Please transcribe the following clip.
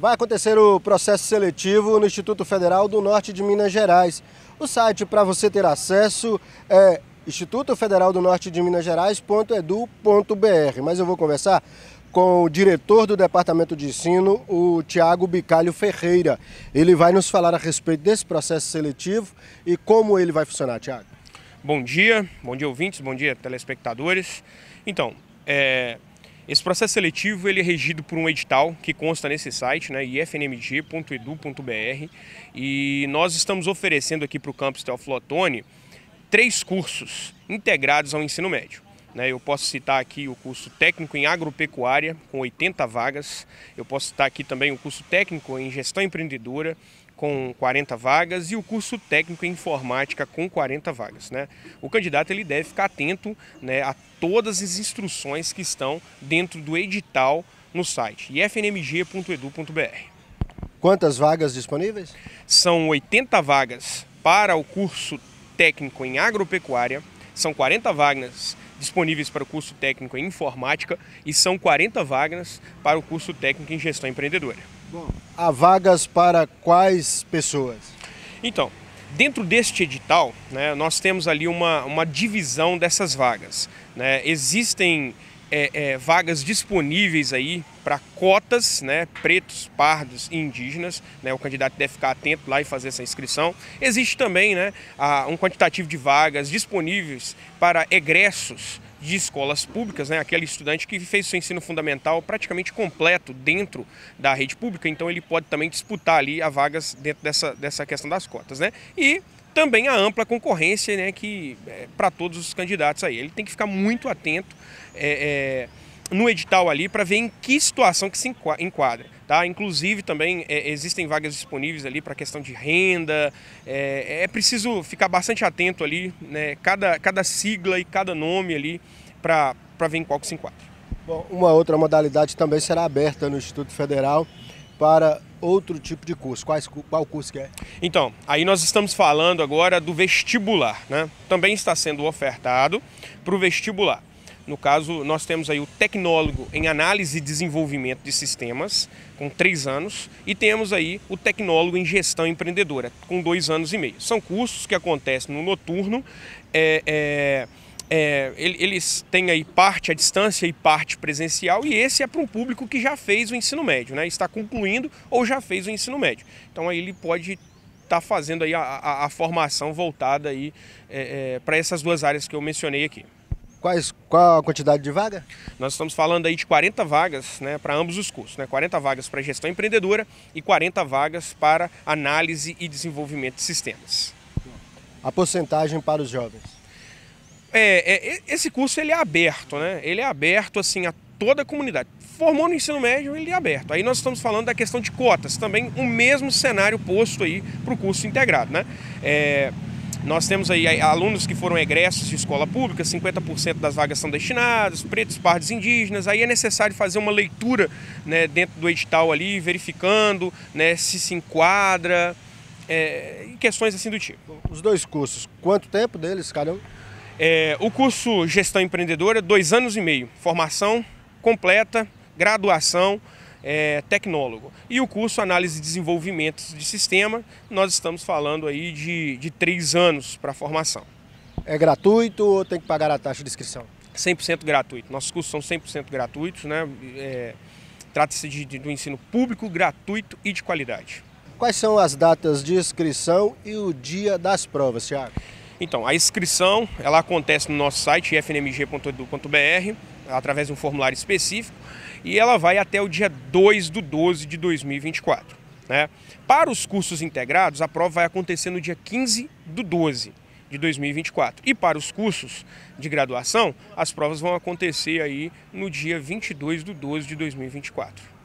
vai acontecer o processo seletivo no Instituto Federal do Norte de Minas Gerais. O site para você ter acesso é Instituto Federal do Norte de Minas Gerais.edu.br. Mas eu vou conversar com o diretor do Departamento de Ensino, o Tiago Bicalho Ferreira. Ele vai nos falar a respeito desse processo seletivo e como ele vai funcionar, Tiago. Bom dia, bom dia ouvintes, bom dia telespectadores. Então, é, esse processo seletivo ele é regido por um edital que consta nesse site, né, ifnmg.edu.br, e nós estamos oferecendo aqui para o campus Teoflotone três cursos integrados ao ensino médio. Né. Eu posso citar aqui o curso técnico em agropecuária, com 80 vagas. Eu posso citar aqui também o curso técnico em gestão empreendedora, com 40 vagas e o curso técnico em informática com 40 vagas. Né? O candidato ele deve ficar atento né, a todas as instruções que estão dentro do edital no site ifnmg.edu.br. Quantas vagas disponíveis? São 80 vagas para o curso técnico em agropecuária, são 40 vagas disponíveis para o curso técnico em informática e são 40 vagas para o curso técnico em gestão empreendedora. Bom, há vagas para quais pessoas? Então, dentro deste edital, né, nós temos ali uma, uma divisão dessas vagas. Né? Existem é, é, vagas disponíveis aí para cotas, né, pretos, pardos e indígenas. Né, o candidato deve ficar atento lá e fazer essa inscrição. Existe também né, a, um quantitativo de vagas disponíveis para egressos de escolas públicas, né? aquele estudante que fez seu ensino fundamental praticamente completo dentro da rede pública, então ele pode também disputar ali a vagas dentro dessa, dessa questão das cotas. Né? E também a ampla concorrência né, que é, eh, para todos os candidatos aí. Ele tem que ficar muito atento. É, é no edital ali para ver em que situação que se enquadra. Tá? Inclusive também é, existem vagas disponíveis ali para questão de renda. É, é, preciso ficar bastante atento ali, né? cada, cada sigla e cada nome ali para ver em qual que se enquadra. Bom, uma outra modalidade também será aberta no Instituto Federal para outro tipo de curso. Quais, qual curso que é? Então, aí nós estamos falando agora do vestibular, né? Também está sendo ofertado para o vestibular. No caso, nós temos aí o tecnólogo em análise e desenvolvimento de sistemas, com três anos, e temos aí o tecnólogo em gestão empreendedora, com dois anos e meio. São cursos que acontecem no noturno, é, é, é, eles têm aí parte à distância e parte presencial, e esse é para um público que já fez o ensino médio, né? está concluindo ou já fez o ensino médio. Então aí ele pode estar tá fazendo aí a, a, a, formação voltada aí, é, é, para essas duas áreas que eu mencionei aqui. Quais, qual a quantidade de vaga? Nós estamos falando aí de 40 vagas né, para ambos os cursos, né? 40 vagas para gestão empreendedora e 40 vagas para análise e desenvolvimento de sistemas. A porcentagem para os jovens? É, é, esse curso ele é aberto, né? Ele é aberto assim a toda a comunidade. Formou no ensino médio, ele é aberto. Aí nós estamos falando da questão de cotas, também o mesmo cenário posto aí para o curso integrado, né? É, nós temos aí alunos que foram egressos de escola pública, 50% das vagas são destinadas, pretos, pardos, indígenas. Aí é necessário fazer uma leitura né, dentro do edital ali, verificando né, se se enquadra, é, questões assim do tipo. Os dois cursos, quanto tempo deles, cada um? É, o curso Gestão Empreendedora, dois anos e meio. Formação completa, graduação, é, tecnólogo. E o curso Análise e Desenvolvimento de Sistema, nós estamos falando aí de, de três anos para formação. É gratuito ou tem que pagar a taxa de inscrição? 100% gratuito. Nossos cursos são 100% gratuitos, né? É, Trata-se de, de, do ensino público, gratuito e de qualidade. Quais são as datas de inscrição e o dia das provas, Thiago? Então, a inscrição ela acontece no nosso site fnmg.edu.br através de um formulário específico, e ela vai até o dia 2 do 12 de 2024. Né? Para os cursos integrados, a prova vai acontecer no dia 15 do 12 de 2024. E para os cursos de graduação, as provas vão acontecer aí no dia 22 do 12 de 2024.